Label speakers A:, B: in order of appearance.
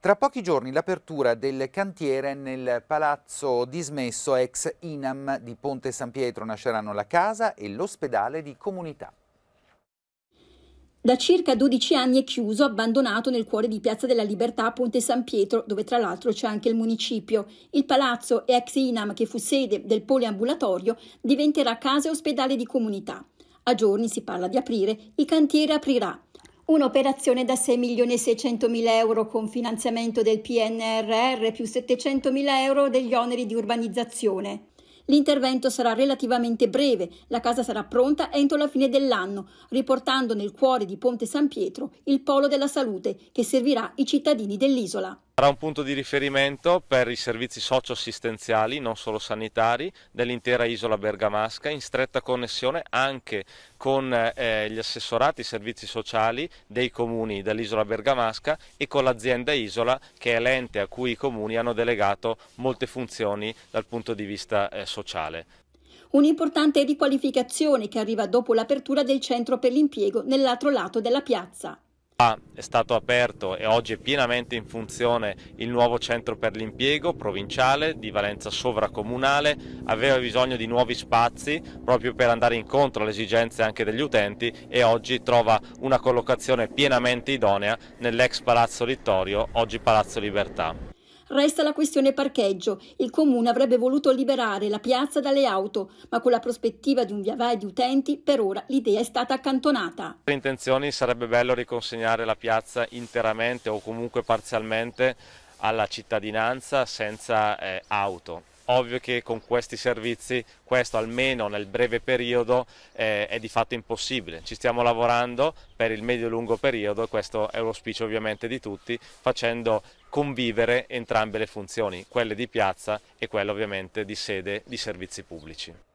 A: Tra pochi giorni l'apertura del cantiere nel palazzo dismesso ex Inam di Ponte San Pietro nasceranno la casa e l'ospedale di comunità. Da circa 12 anni è chiuso, abbandonato nel cuore di Piazza della Libertà a Ponte San Pietro, dove tra l'altro c'è anche il municipio. Il palazzo ex Inam, che fu sede del poliambulatorio, diventerà casa e ospedale di comunità. A giorni si parla di aprire, il cantiere aprirà. Un'operazione da 6 milioni e 600 mila euro con finanziamento del PNRR più 700 mila euro degli oneri di urbanizzazione. L'intervento sarà relativamente breve, la casa sarà pronta entro la fine dell'anno, riportando nel cuore di Ponte San Pietro il polo della salute che servirà i cittadini dell'isola.
B: Sarà un punto di riferimento per i servizi socio-assistenziali, non solo sanitari, dell'intera isola bergamasca, in stretta connessione anche con eh, gli assessorati servizi sociali dei comuni dell'isola bergamasca e con l'azienda Isola, che è l'ente a cui i comuni hanno delegato molte funzioni dal punto di vista eh, sociale.
A: Un'importante riqualificazione che arriva dopo l'apertura del centro per l'impiego nell'altro lato della piazza
B: è stato aperto e oggi è pienamente in funzione il nuovo centro per l'impiego provinciale di valenza sovracomunale, aveva bisogno di nuovi spazi proprio per andare incontro alle esigenze anche degli utenti e oggi trova una collocazione pienamente idonea nell'ex Palazzo Littorio, oggi Palazzo Libertà.
A: Resta la questione parcheggio. Il comune avrebbe voluto liberare la piazza dalle auto, ma con la prospettiva di un via vai di utenti, per ora l'idea è stata accantonata.
B: Le intenzioni sarebbe bello riconsegnare la piazza interamente o comunque parzialmente alla cittadinanza senza eh, auto ovvio che con questi servizi questo almeno nel breve periodo eh, è di fatto impossibile. Ci stiamo lavorando per il medio-lungo periodo questo è l'auspicio ovviamente di tutti, facendo convivere entrambe le funzioni, quelle di piazza e quelle ovviamente di sede di servizi pubblici.